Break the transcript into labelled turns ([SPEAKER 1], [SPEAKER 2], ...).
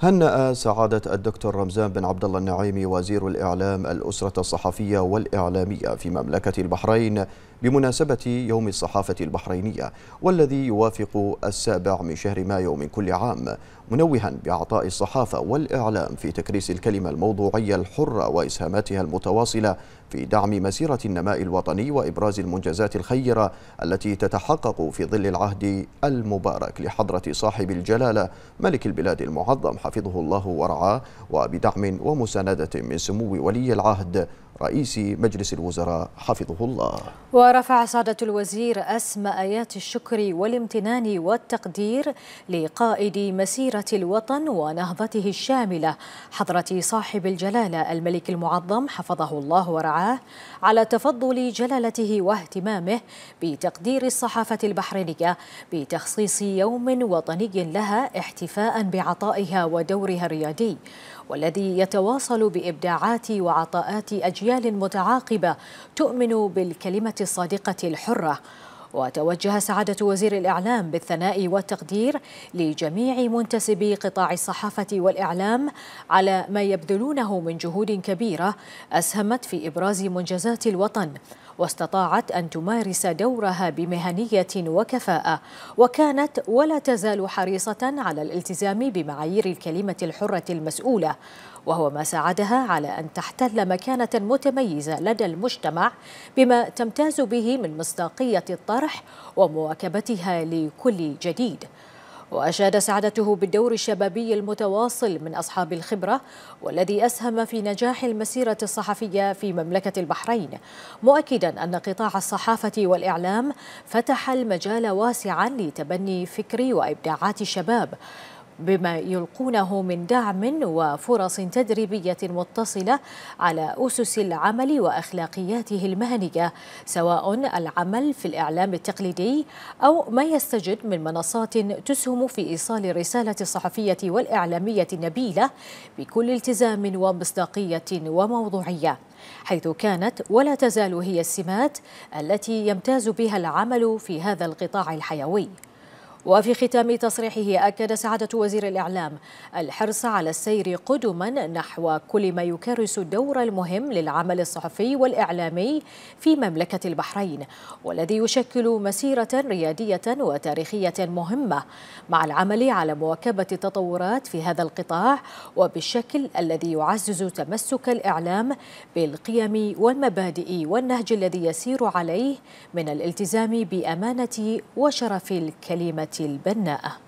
[SPEAKER 1] هنأ سعادة الدكتور رمزان بن عبد الله النعيمي وزير الإعلام الأسرة الصحفية والإعلامية في مملكة البحرين بمناسبة يوم الصحافة البحرينية والذي يوافق السابع من شهر مايو من كل عام منوها بإعطاء الصحافة والإعلام في تكريس الكلمة الموضوعية الحرة وإسهاماتها المتواصلة في دعم مسيرة النماء الوطني وإبراز المنجزات الخيرة التي تتحقق في ظل العهد المبارك لحضرة صاحب الجلالة ملك البلاد المعظم حفظه الله ورعاه وبدعم ومساندة من سمو ولي العهد رئيس مجلس الوزراء حفظه الله
[SPEAKER 2] ورفع سعادة الوزير أسمى آيات الشكر والامتنان والتقدير لقائد مسيرة الوطن ونهضته الشاملة حضرة صاحب الجلالة الملك المعظم حفظه الله ورعاه على تفضل جلالته واهتمامه بتقدير الصحافة البحرينية بتخصيص يوم وطني لها احتفاء بعطائها ودورها الريادي والذي يتواصل بإبداعات وعطاءات أجيال متعاقبة تؤمن بالكلمة الصادقة الحرة وتوجه سعادة وزير الإعلام بالثناء والتقدير لجميع منتسبي قطاع الصحافة والإعلام على ما يبذلونه من جهود كبيرة أسهمت في إبراز منجزات الوطن واستطاعت أن تمارس دورها بمهنية وكفاءة وكانت ولا تزال حريصة على الالتزام بمعايير الكلمة الحرة المسؤولة وهو ما ساعدها على أن تحتل مكانة متميزة لدى المجتمع بما تمتاز به من مصداقية الطالب الجوارح ومواكبتها لكل جديد وأشاد سعادته بالدور الشبابي المتواصل من أصحاب الخبرة والذي أسهم في نجاح المسيرة الصحفية في مملكة البحرين مؤكدا أن قطاع الصحافة والإعلام فتح المجال واسعا لتبني فكر وإبداعات الشباب بما يلقونه من دعم وفرص تدريبية متصلة على أسس العمل وأخلاقياته المهنية سواء العمل في الإعلام التقليدي أو ما يستجد من منصات تسهم في إيصال الرسالة الصحفية والإعلامية النبيلة بكل التزام ومصداقية وموضوعية حيث كانت ولا تزال هي السمات التي يمتاز بها العمل في هذا القطاع الحيوي وفي ختام تصريحه أكد سعادة وزير الإعلام الحرص على السير قدما نحو كل ما يكرس الدور المهم للعمل الصحفي والإعلامي في مملكة البحرين والذي يشكل مسيرة ريادية وتاريخية مهمة مع العمل على مواكبة التطورات في هذا القطاع وبالشكل الذي يعزز تمسك الإعلام بالقيم والمبادئ والنهج الذي يسير عليه من الالتزام بأمانة وشرف الكلمة البناءة